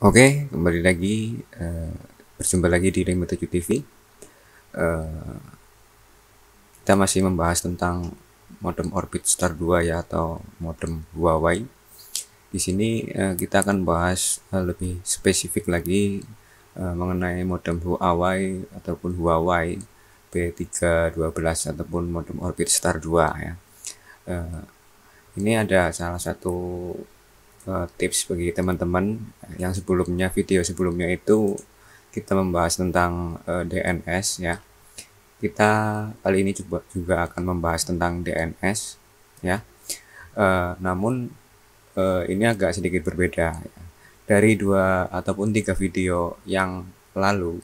Oke, kembali lagi uh, berjumpa lagi di Rainbow 7 TV. Uh, eh, kita masih membahas tentang modem Orbit Star 2 ya atau modem Huawei. Di sini uh, kita akan bahas uh, lebih spesifik lagi uh, mengenai modem Huawei ataupun Huawei p 312 ataupun modem Orbit Star 2 ya. Uh, ini ada salah satu Eh, tips bagi teman-teman yang sebelumnya video sebelumnya itu kita membahas tentang uh, eh, DNS ya. Kita kali ini juga juga akan membahas tentang DNS ya. Uh, namun uh, ini agak sedikit berbeda ya. dari dua ataupun tiga video yang lalu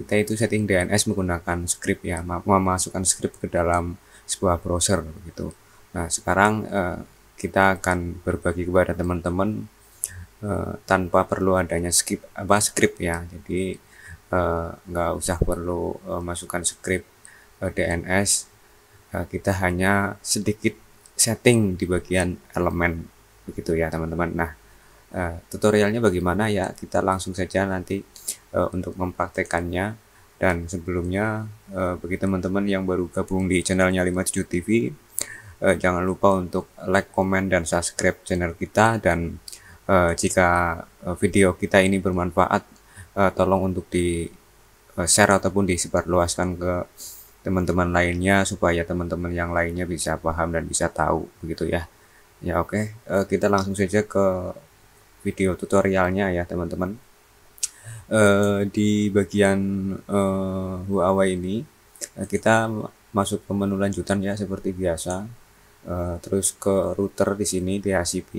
kita itu setting DNS menggunakan script ya memasukkan script ke dalam sebuah browser begitu nah sekarang eh, kita akan berbagi kepada teman-teman uh, tanpa perlu adanya skip apa skrip ya jadi uh, nggak usah perlu uh, masukkan skrip uh, DNS uh, kita hanya sedikit setting di bagian elemen begitu ya teman-teman nah uh, tutorialnya bagaimana ya kita langsung saja nanti uh, untuk mempraktekannya dan sebelumnya uh, bagi teman-teman yang baru gabung di channelnya 57 TV eh, jangan lupa untuk like, comment, dan subscribe channel kita dan eh, jika eh, video kita ini bermanfaat eh, tolong untuk di eh, share ataupun disebarluaskan ke teman-teman lainnya supaya teman-teman yang lainnya bisa paham dan bisa tahu begitu ya ya oke okay. Eh, kita langsung saja ke video tutorialnya ya teman-teman di bagian Huawei ini kita masuk ke menu lanjutan ya seperti biasa Eh, terus ke router di sini di HCP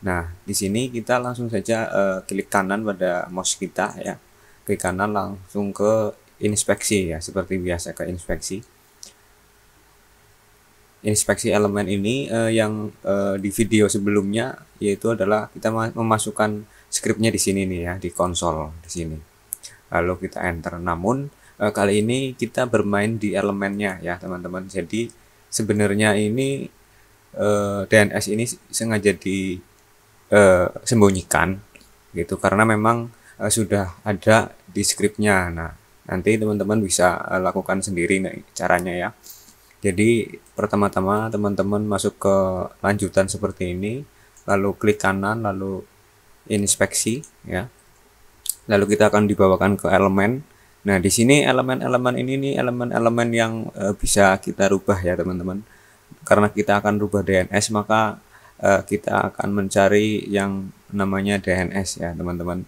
nah di sini kita langsung saja uh, klik kanan pada mouse kita ya klik kanan langsung ke inspeksi ya seperti biasa ke inspeksi inspeksi elemen ini uh, yang uh, di video sebelumnya yaitu adalah kita memasukkan scriptnya di sini nih ya di konsol di sini lalu kita enter namun uh, kali ini kita bermain di elemennya ya teman-teman jadi sebenarnya ini uh, eh, DNS ini sengaja disembunyikan eh, gitu karena memang uh, sudah ada di skripnya. Nah, nanti teman-teman bisa uh, lakukan sendiri nah, caranya ya. Jadi pertama-tama teman-teman masuk ke lanjutan seperti ini, lalu klik kanan, lalu inspeksi ya. Lalu kita akan dibawakan ke elemen. Nah, di sini elemen-elemen ini nih elemen-elemen yang uh, bisa kita rubah ya, teman-teman karena kita akan rubah DNS maka uh, kita akan mencari yang namanya DNS ya teman-teman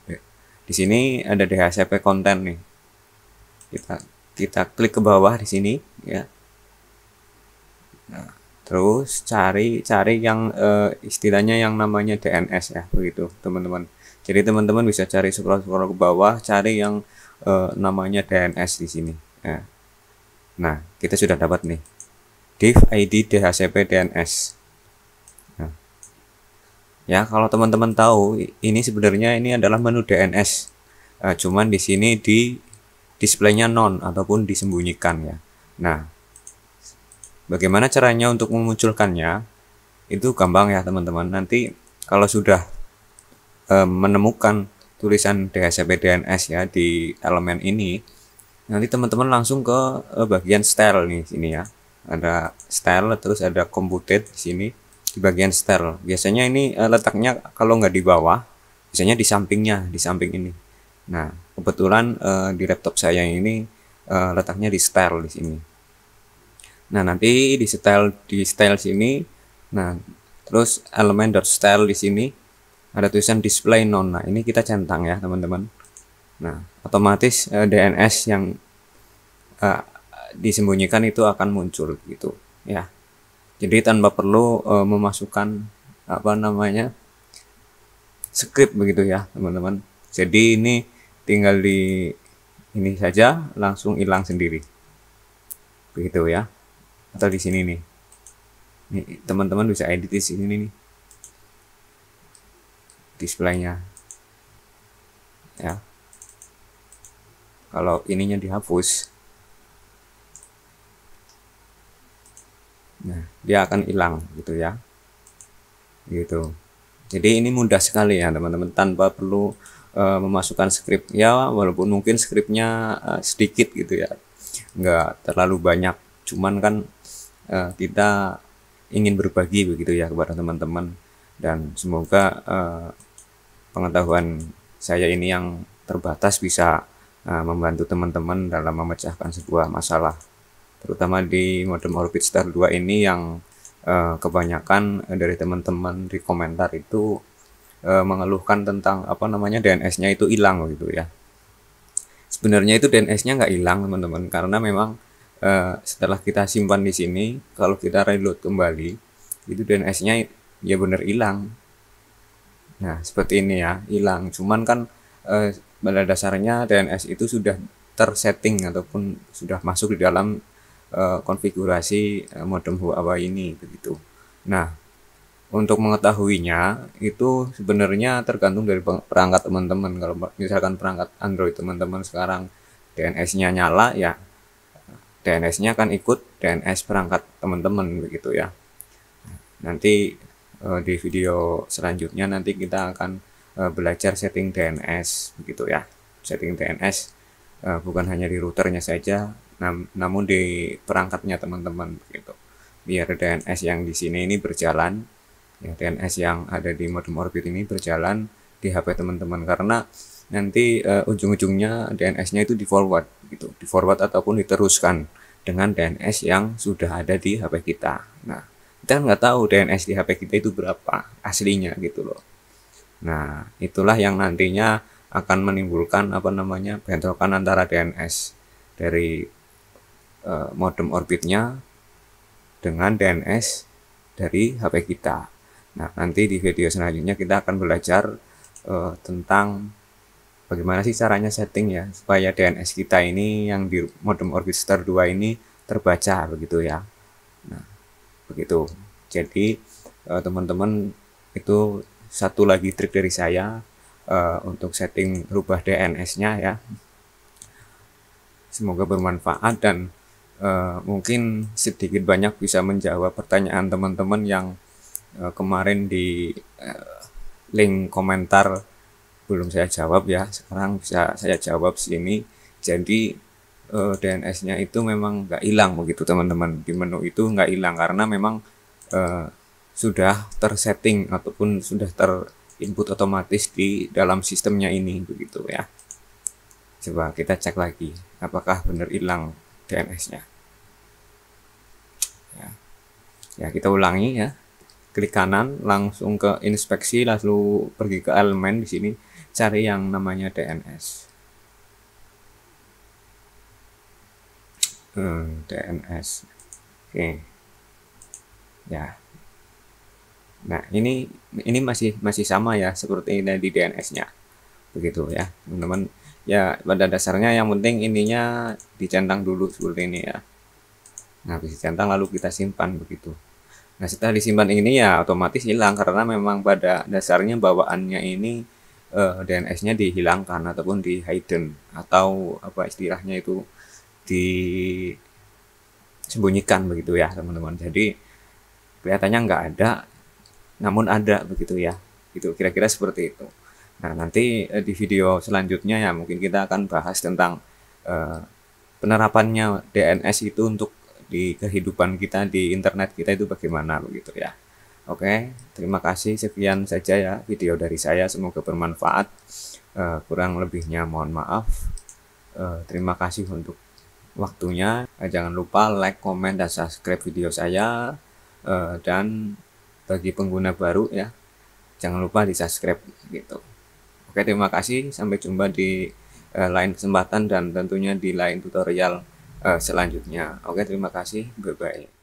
di sini ada DHCP konten nih kita kita klik ke bawah di sini ya nah, terus cari cari yang uh, istilahnya yang namanya DNS ya begitu teman-teman jadi teman-teman bisa cari scroll-scroll ke bawah cari yang uh, namanya DNS di sini ya. nah kita sudah dapat nih div id dhcp dns nah. ya kalau teman-teman tahu ini sebenarnya ini adalah menu dns uh, eh, cuman di sini di displaynya non ataupun disembunyikan ya nah bagaimana caranya untuk memunculkannya itu gampang ya teman-teman nanti kalau sudah uh, menemukan tulisan DHCP DNS ya di elemen ini nanti teman-teman langsung ke eh, bagian style nih sini ya ada style terus ada computed di sini di bagian style biasanya ini uh, letaknya kalau nggak di bawah biasanya di sampingnya di samping ini nah kebetulan uh, di laptop saya ini uh, letaknya di style di sini nah nanti di style di style sini nah terus elemen .style di sini ada tulisan display non nah ini kita centang ya teman-teman nah otomatis uh, DNS yang uh, disembunyikan itu akan muncul gitu ya jadi tanpa perlu uh, memasukkan apa namanya script begitu ya teman-teman jadi ini tinggal di ini saja langsung hilang sendiri begitu ya atau di sini nih teman-teman bisa edit di sini nih displaynya ya kalau ininya dihapus Nah, dia akan hilang gitu ya. Gitu. Jadi ini mudah sekali ya teman-teman tanpa perlu uh, memasukkan script ya walaupun mungkin scriptnya uh, eh, sedikit gitu ya. Enggak terlalu banyak. Cuman kan uh, kita ingin berbagi begitu ya kepada teman-teman dan semoga uh, pengetahuan saya ini yang terbatas bisa uh, membantu teman-teman dalam memecahkan sebuah masalah terutama di modem Orbit Star 2 ini yang uh, kebanyakan eh, dari teman-teman di komentar itu uh, mengeluhkan tentang apa namanya DNS-nya itu hilang gitu ya. Sebenarnya itu DNS-nya nggak hilang teman-teman karena memang uh, setelah kita simpan di sini kalau kita reload kembali itu DNS-nya ya benar hilang. Nah seperti ini ya hilang. Cuman kan uh, dasarnya DNS itu sudah tersetting ataupun sudah masuk di dalam Eh, konfigurasi eh, modem Huawei ini begitu. Nah, untuk mengetahuinya itu sebenarnya tergantung dari perangkat teman-teman. Kalau misalkan perangkat Android teman-teman sekarang DNS-nya nyala ya DNS-nya akan ikut DNS perangkat teman-teman begitu ya. Nanti eh, di video selanjutnya nanti kita akan belajar setting DNS begitu ya. Setting DNS bukan hanya di routernya saja Nam namun di perangkatnya teman-teman begitu. Biar DNS yang di sini ini berjalan, ya DNS yang ada di modem orbit ini berjalan di HP teman-teman karena nanti uh, ujung-ujungnya DNS-nya itu di forward gitu, di forward ataupun diteruskan dengan DNS yang sudah ada di HP kita. Nah, kita nggak tahu DNS di HP kita itu berapa aslinya gitu loh. Nah, itulah yang nantinya akan menimbulkan apa namanya bentrokan antara DNS dari Eh, modem orbitnya dengan DNS dari HP kita. Nah, nanti di video selanjutnya kita akan belajar uh, tentang bagaimana sih caranya setting ya supaya DNS kita ini yang di modem orbit star 2 ini terbaca begitu ya. Nah, begitu. Jadi eh, teman-teman uh, itu satu lagi trik dari saya uh, untuk setting rubah DNS-nya ya. Semoga bermanfaat dan uh, mungkin sedikit banyak bisa menjawab pertanyaan teman-teman yang uh, kemarin di uh, link komentar belum saya jawab ya sekarang bisa saya jawab sini jadi uh, DNS-nya itu memang nggak hilang begitu teman-teman di menu itu nggak hilang karena memang uh, sudah tersetting ataupun sudah terinput otomatis di dalam sistemnya ini begitu ya coba kita cek lagi apakah benar hilang DNS-nya. Ya. ya, kita ulangi ya. Klik kanan, langsung ke inspeksi, lalu pergi ke elemen di sini, cari yang namanya DNS. Hmm, DNS. Oke. Okay. Ya. Nah, ini ini masih masih sama ya seperti ini di DNS-nya. Begitu ya, teman-teman ya pada dasarnya yang penting ininya dicentang dulu seperti ini ya nah habis dicentang lalu kita simpan begitu nah setelah disimpan ini ya otomatis hilang karena memang pada dasarnya bawaannya ini eh, DNS-nya dihilangkan ataupun di hidden atau apa istilahnya itu disembunyikan begitu ya teman-teman jadi kelihatannya nggak ada namun ada begitu ya itu kira-kira seperti itu Nah, nanti eh, di video selanjutnya ya mungkin kita akan bahas tentang eh, penerapannya DNS itu untuk di kehidupan kita di internet kita itu bagaimana begitu ya. Oke, terima kasih sekian saja ya video dari saya semoga bermanfaat. Eh, kurang lebihnya mohon maaf. Eh, terima kasih untuk waktunya. Eh, jangan lupa like, comment dan subscribe video saya eh, dan bagi pengguna baru ya jangan lupa di subscribe gitu. Oke, terima kasih. Sampai jumpa di uh, lain kesempatan dan tentunya di lain tutorial uh, selanjutnya. Oke, terima kasih. Bye bye.